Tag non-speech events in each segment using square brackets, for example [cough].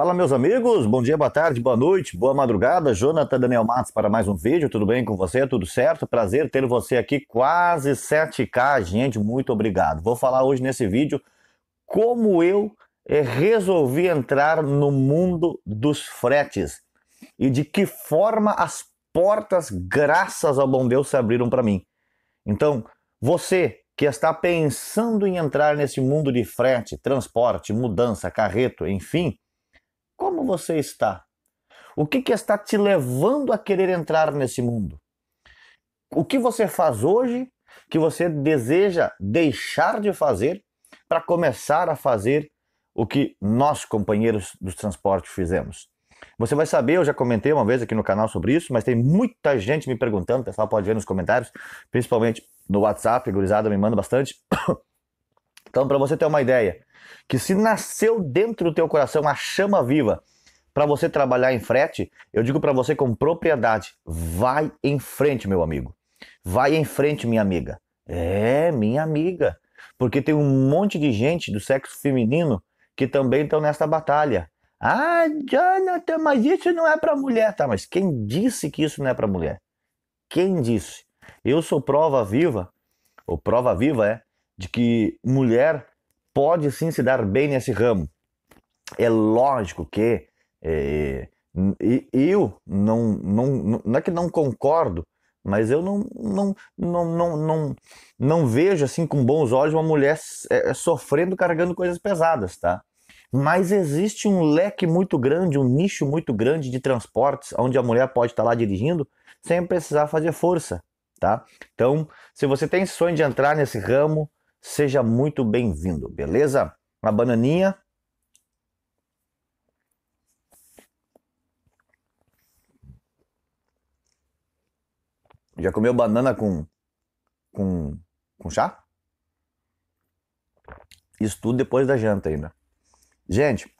Fala, meus amigos, bom dia, boa tarde, boa noite, boa madrugada. Jonathan Daniel Matos para mais um vídeo. Tudo bem com você? Tudo certo? Prazer ter você aqui, quase 7K, gente. Muito obrigado. Vou falar hoje nesse vídeo como eu eh, resolvi entrar no mundo dos fretes e de que forma as portas, graças ao bom Deus, se abriram para mim. Então, você que está pensando em entrar nesse mundo de frete, transporte, mudança, carreto, enfim como você está? O que, que está te levando a querer entrar nesse mundo? O que você faz hoje que você deseja deixar de fazer para começar a fazer o que nós, companheiros dos transportes, fizemos? Você vai saber, eu já comentei uma vez aqui no canal sobre isso, mas tem muita gente me perguntando, o pessoal pode ver nos comentários, principalmente no WhatsApp, gurizada me manda bastante. [coughs] Então, para você ter uma ideia, que se nasceu dentro do teu coração uma chama viva para você trabalhar em frete, eu digo para você com propriedade, vai em frente, meu amigo. Vai em frente, minha amiga. É, minha amiga. Porque tem um monte de gente do sexo feminino que também estão nesta batalha. Ah, Jonathan, mas isso não é para mulher, tá? Mas quem disse que isso não é para mulher? Quem disse? Eu sou prova viva, ou prova viva é, de que mulher pode sim se dar bem nesse ramo. É lógico que é, eu não, não, não é que não concordo, mas eu não, não, não, não, não, não vejo assim com bons olhos uma mulher é, sofrendo carregando coisas pesadas, tá? Mas existe um leque muito grande, um nicho muito grande de transportes onde a mulher pode estar lá dirigindo sem precisar fazer força, tá? Então, se você tem sonho de entrar nesse ramo, Seja muito bem-vindo, beleza? Uma bananinha. Já comeu banana com com com chá? Isso tudo depois da janta ainda. Gente,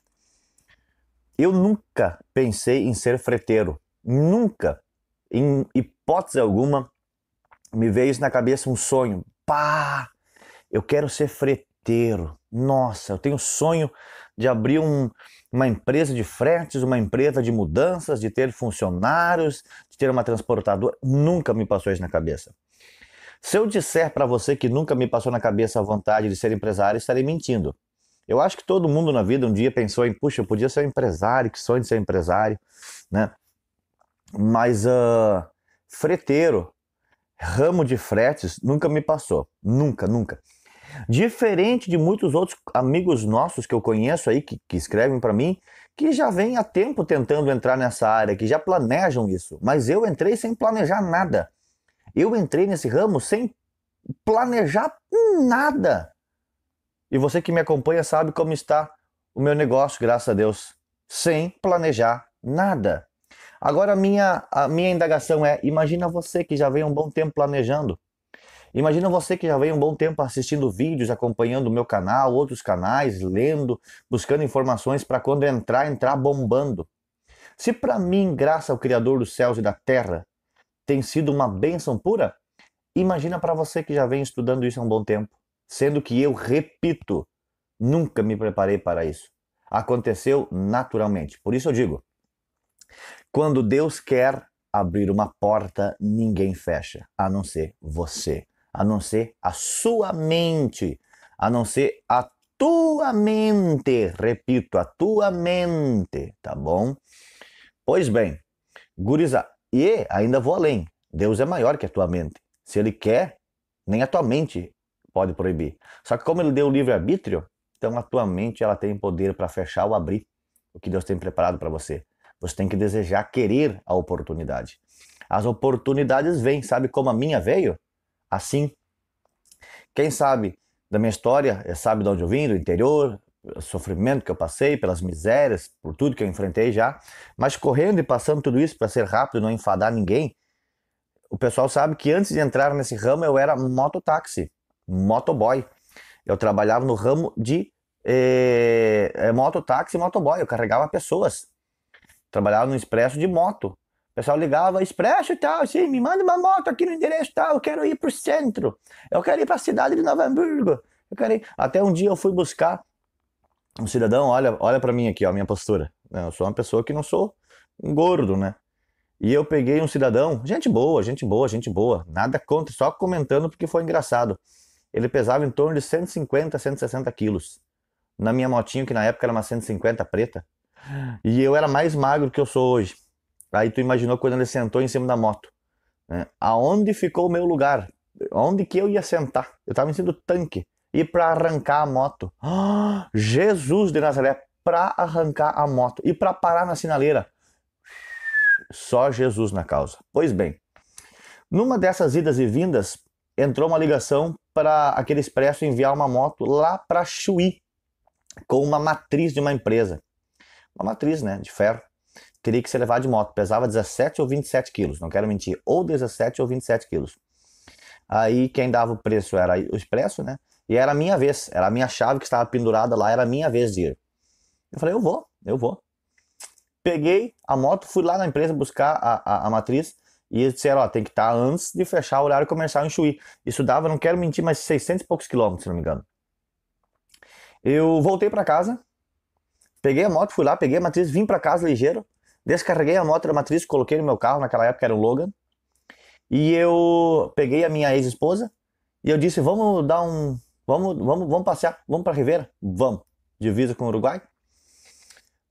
eu nunca pensei em ser freteiro. Nunca, em hipótese alguma, me veio isso na cabeça um sonho. Pá! Eu quero ser freteiro. Nossa, eu tenho sonho de abrir um, uma empresa de fretes, uma empresa de mudanças, de ter funcionários, de ter uma transportadora. Nunca me passou isso na cabeça. Se eu disser para você que nunca me passou na cabeça a vontade de ser empresário, estarei mentindo. Eu acho que todo mundo na vida um dia pensou em, puxa, eu podia ser um empresário, que sonho de ser empresário, né? Mas uh, freteiro, ramo de fretes, nunca me passou. Nunca, nunca. Diferente de muitos outros amigos nossos que eu conheço aí, que, que escrevem para mim, que já vem há tempo tentando entrar nessa área, que já planejam isso. Mas eu entrei sem planejar nada. Eu entrei nesse ramo sem planejar nada. E você que me acompanha sabe como está o meu negócio, graças a Deus, sem planejar nada. Agora, a minha, a minha indagação é: imagina você que já vem um bom tempo planejando. Imagina você que já vem um bom tempo assistindo vídeos, acompanhando o meu canal, outros canais, lendo, buscando informações para quando entrar, entrar bombando. Se para mim, graça ao Criador dos céus e da terra, tem sido uma bênção pura, imagina para você que já vem estudando isso há um bom tempo. Sendo que eu repito, nunca me preparei para isso. Aconteceu naturalmente. Por isso eu digo: quando Deus quer abrir uma porta, ninguém fecha, a não ser você a não ser a sua mente, a não ser a tua mente, repito, a tua mente, tá bom? Pois bem, gurizá, e ainda vou além. Deus é maior que a tua mente. Se ele quer, nem a tua mente pode proibir. Só que como ele deu o livre arbítrio, então a tua mente ela tem poder para fechar ou abrir o que Deus tem preparado para você. Você tem que desejar, querer a oportunidade. As oportunidades vêm, sabe como a minha veio? assim. Quem sabe da minha história, eh, sabe de onde eu vim, do interior, o sofrimento que eu passei, pelas misérias, por tudo que eu enfrentei já, mas correndo e passando tudo isso para ser rápido, não enfadar ninguém. O pessoal sabe que antes de entrar nesse ramo eu era mototáxi, motoboy. Eu trabalhava no ramo de eh, eh, mototáxi e motoboy, eu carregava pessoas. Trabalhava no expresso de moto pessoal ligava, expresso e tal, assim, me manda uma moto aqui no endereço tal, eu quero ir pro centro, eu quero ir pra cidade de Nova Hamburgo, eu quero ir. Até um dia eu fui buscar um cidadão, olha, olha para mim aqui, ó, minha postura. Eu sou uma pessoa que não sou um gordo, né? E eu peguei um cidadão, gente boa, gente boa, gente boa, nada contra, só comentando porque foi engraçado. Ele pesava em torno de 150, 160 quilos. Na minha motinha, que na época era uma 150 preta. E eu era mais magro que eu sou hoje. Aí tu imaginou quando ele sentou em cima da moto. Né? Aonde ficou o meu lugar? Onde que eu ia sentar? Eu estava em cima do tanque. E para arrancar a moto. Oh, Jesus de Nazaré, para arrancar a moto e para parar na sinaleira. Só Jesus na causa. Pois bem, numa dessas idas e vindas, entrou uma ligação para aquele expresso enviar uma moto lá para Chuí, com uma matriz de uma empresa. Uma matriz, né, de ferro teria que ser levado de moto. Pesava 17 ou 27 quilos, não quero mentir, ou 17 ou 27 quilos. Aí quem dava o preço era o expresso, né? E era a minha vez, era a minha chave que estava pendurada lá, era a minha vez de ir. Eu falei, eu vou, eu vou. Peguei a moto, fui lá na empresa buscar a, a, a matriz e eles disseram, ó, tem que estar tá antes de fechar o horário comercial em Chuí. Isso dava, não quero mentir, mas 600 e poucos quilômetros, se não me engano. Eu voltei para casa, peguei a moto, fui lá, peguei a matriz, vim para casa ligeiro, Descarreguei a moto da matriz, coloquei no meu carro, naquela época era o Logan. E eu peguei a minha ex-esposa e eu disse: "Vamos dar um, vamos, vamos, vamos passear, vamos para Rivera vamos". Divisa com o Uruguai.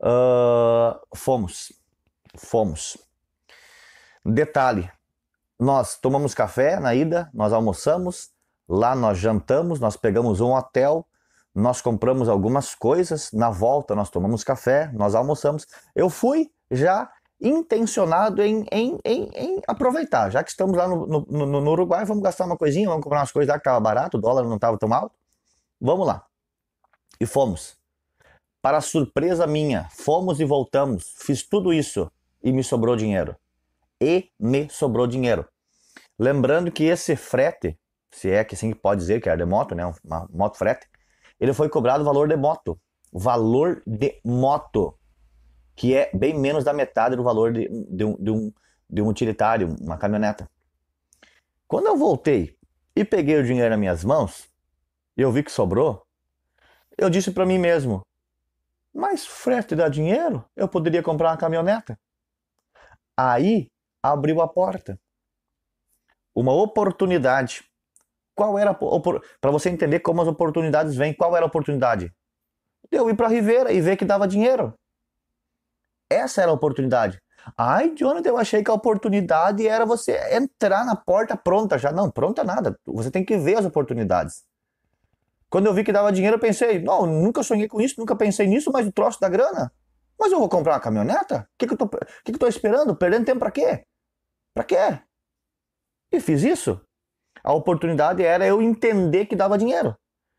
Uh, fomos, fomos. Detalhe: nós tomamos café na ida, nós almoçamos, lá nós jantamos, nós pegamos um hotel, nós compramos algumas coisas. Na volta, nós tomamos café, nós almoçamos. Eu fui já intencionado em, em, em, em aproveitar. Já que estamos lá no, no, no, Uruguai, vamos gastar uma coisinha, vamos comprar umas coisas lá que estava barato, o dólar não estava tão alto. Vamos lá. E fomos. Para surpresa minha, fomos e voltamos. Fiz tudo isso e me sobrou dinheiro. E me sobrou dinheiro. Lembrando que esse frete, se é que assim pode dizer que é de moto, né? Uma moto frete, ele foi cobrado valor de moto. Valor de moto que é bem menos da metade do valor de, de, um, de, um, de um utilitário, uma caminhoneta. Quando eu voltei e peguei o dinheiro nas minhas mãos, eu vi que sobrou, eu disse para mim mesmo, mas frete dá dinheiro? Eu poderia comprar uma caminhoneta. Aí abriu a porta. Uma oportunidade. Qual era para você entender como as oportunidades vêm? Qual era a oportunidade? Eu ir para Ribeira e ver que dava dinheiro. Essa era a oportunidade. Ai, Jonathan, eu achei que a oportunidade era você entrar na porta pronta já. Não, pronta nada. Você tem que ver as oportunidades. Quando eu vi que dava dinheiro, eu pensei, não, nunca sonhei com isso, nunca pensei nisso, mas o troço da grana. Mas eu vou comprar uma caminhoneta? O que, que, eu, tô, que, que eu tô esperando? Perdendo tempo para quê? Para quê? E fiz isso. A oportunidade era eu entender que dava dinheiro.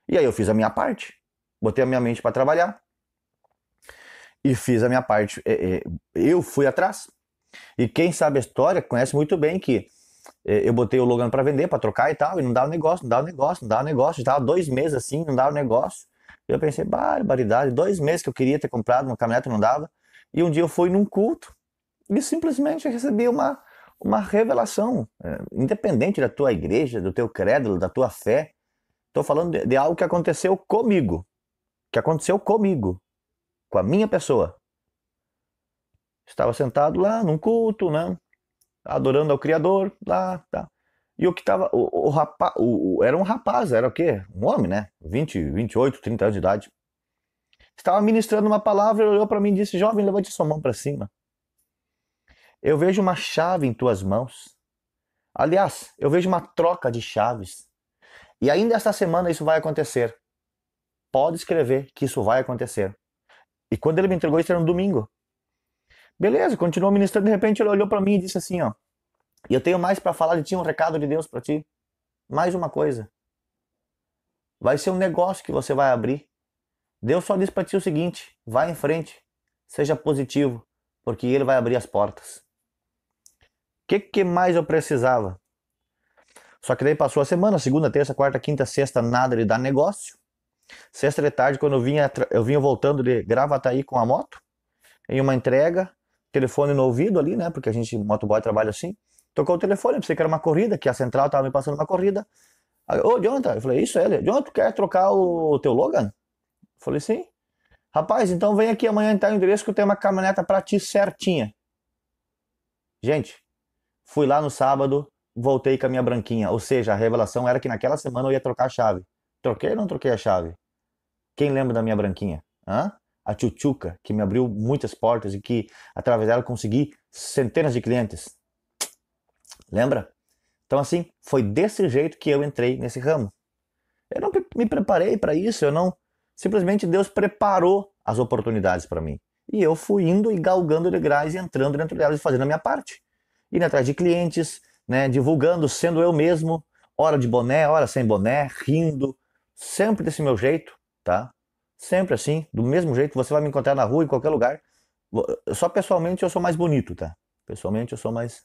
E aí eu fiz a minha parte. Botei a minha mente para trabalhar e fiz a minha parte. É, é, eu fui atrás. E quem sabe a história conhece muito bem que é, eu botei o Logan para vender, para trocar e tal, e não dava negócio, não dava negócio, não dava negócio. Estava dois meses assim, não dava negócio. Eu pensei, barbaridade, dois meses que eu queria ter comprado uma caminhonete, não dava. E um dia eu fui num culto e simplesmente recebi uma, uma revelação, independente da tua igreja, do teu credo, da tua fé. Estou falando de, de algo que aconteceu comigo, que aconteceu comigo, com a minha pessoa. Estava sentado lá num culto, né? Adorando ao Criador, lá, tá. E o que tava. O, o rapaz. O, era um rapaz, era o quê? Um homem, né? 20, 28, 30 anos de idade. Estava ministrando uma palavra, ele olhou para mim e disse: Jovem, levante sua mão para cima. Eu vejo uma chave em tuas mãos. Aliás, eu vejo uma troca de chaves. E ainda esta semana isso vai acontecer. Pode escrever que isso vai acontecer. E quando ele me entregou isso era um domingo. Beleza, continuou ministrando, de repente ele olhou para mim e disse assim, ó: "Eu tenho mais para falar eu tinha um recado de Deus para ti. Mais uma coisa. Vai ser um negócio que você vai abrir. Deus só disse para ti o seguinte: vá em frente, seja positivo, porque ele vai abrir as portas." O que, que mais eu precisava? Só que daí passou a semana, segunda, terça, quarta, quinta, sexta, nada de dar negócio. Sexta de tarde, quando eu vinha, eu vinha voltando de Gravataí com a moto, em uma entrega, telefone no ouvido ali, né? Porque a gente, motoboy, trabalha assim. Tocou o telefone, pensei que era uma corrida, que a central tava me passando uma corrida. Aí, Ô, Jonathan, eu falei, isso é Jonathan, tu quer trocar o teu Logan? Eu falei, sim. Rapaz, então vem aqui amanhã em então, o endereço que eu tenho uma caminhoneta pra ti certinha. Gente, fui lá no sábado, voltei com a minha branquinha. Ou seja, a revelação era que naquela semana eu ia trocar a chave. Troquei ou não troquei a chave? Quem lembra da minha branquinha? Hã? A Tchutchuca, que me abriu muitas portas e que, através dela, consegui centenas de clientes. Lembra? Então, assim, foi desse jeito que eu entrei nesse ramo. Eu não me preparei para isso, eu não. Simplesmente Deus preparou as oportunidades para mim. E eu fui indo e galgando degraus e entrando dentro delas e fazendo a minha parte. Indo atrás de clientes, né, divulgando, sendo eu mesmo, hora de boné, hora sem boné, rindo, sempre desse meu jeito, tá? Sempre assim, do mesmo jeito, você vai me encontrar na rua, em qualquer lugar. Só pessoalmente eu sou mais bonito, tá? Pessoalmente eu sou mais.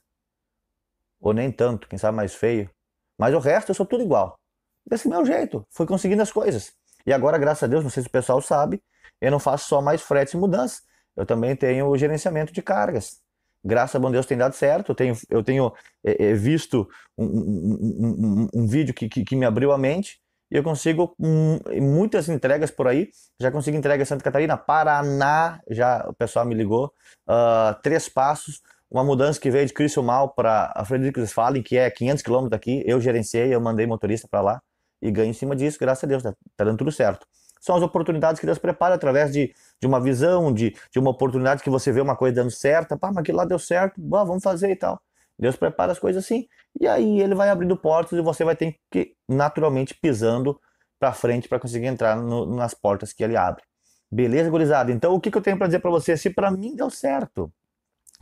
Ou nem tanto, quem sabe mais feio. Mas o resto eu sou tudo igual. Desse meu jeito, fui conseguindo as coisas. E agora, graças a Deus, não sei se o pessoal sabe, eu não faço só mais fretes e mudanças. Eu também tenho o gerenciamento de cargas. Graças a bom Deus tem dado certo. Eu tenho, eu tenho é, é, visto um, um, um, um vídeo que, que, que me abriu a mente e eu consigo hum, muitas entregas por aí. Já consigo entrega em Santa Catarina, Paraná, já o pessoal me ligou. Uh, três passos. Uma mudança que veio de Cristo Mal para a Frederico Westphalen, que é 500 quilômetros daqui. Eu gerenciei, eu mandei motorista para lá e ganho em cima disso, graças a Deus, tá, tá dando tudo certo são as oportunidades que Deus prepara através de, de uma visão, de, de uma oportunidade que você vê uma coisa dando certa, pá, mas aquilo lá deu certo, bah, vamos fazer e tal. Deus prepara as coisas assim, e aí ele vai abrindo portas e você vai ter que naturalmente pisando para frente para conseguir entrar no, nas portas que ele abre. Beleza, gurizada? Então, o que, que eu tenho para dizer para você? Se para mim deu certo,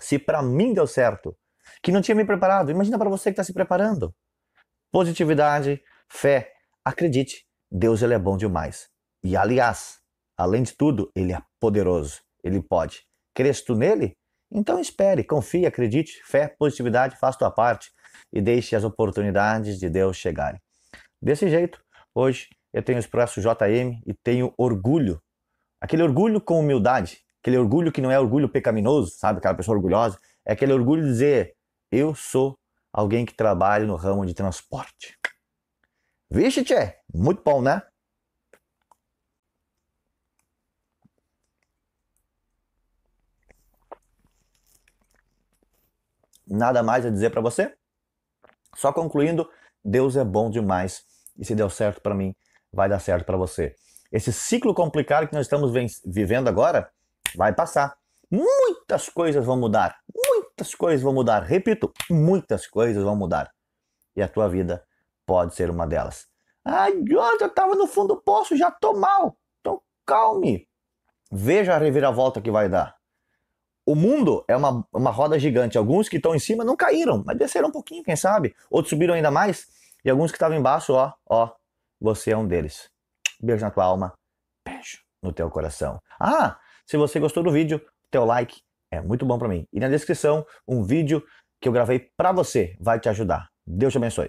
se para mim deu certo, que não tinha me preparado, imagina para você que está se preparando. Positividade, fé, acredite, Deus ele é bom demais. E aliás, além de tudo, ele é poderoso, ele pode. Cresce tu nele? Então espere, confie, acredite, fé, positividade, faça tua parte e deixe as oportunidades de Deus chegarem. Desse jeito, hoje eu tenho o Expresso JM e tenho orgulho. Aquele orgulho com humildade, aquele orgulho que não é orgulho pecaminoso, sabe? Aquela pessoa orgulhosa, é aquele orgulho de dizer: eu sou alguém que trabalha no ramo de transporte. Vixe, tchê, muito bom, né? Nada mais a dizer para você? Só concluindo, Deus é bom demais e se deu certo para mim, vai dar certo para você. Esse ciclo complicado que nós estamos vivendo agora vai passar. Muitas coisas vão mudar. Muitas coisas vão mudar. Repito, muitas coisas vão mudar. E a tua vida pode ser uma delas. Ai, eu estava no fundo do poço, já tô mal. Então calme. Veja a reviravolta que vai dar o mundo é uma, uma roda gigante. Alguns que estão em cima não caíram, mas desceram um pouquinho, quem sabe? Outros subiram ainda mais. E alguns que estavam embaixo, ó, ó, você é um deles. Beijo na tua alma, beijo no teu coração. Ah, se você gostou do vídeo, teu like é muito bom para mim. E na descrição, um vídeo que eu gravei para você vai te ajudar. Deus te abençoe.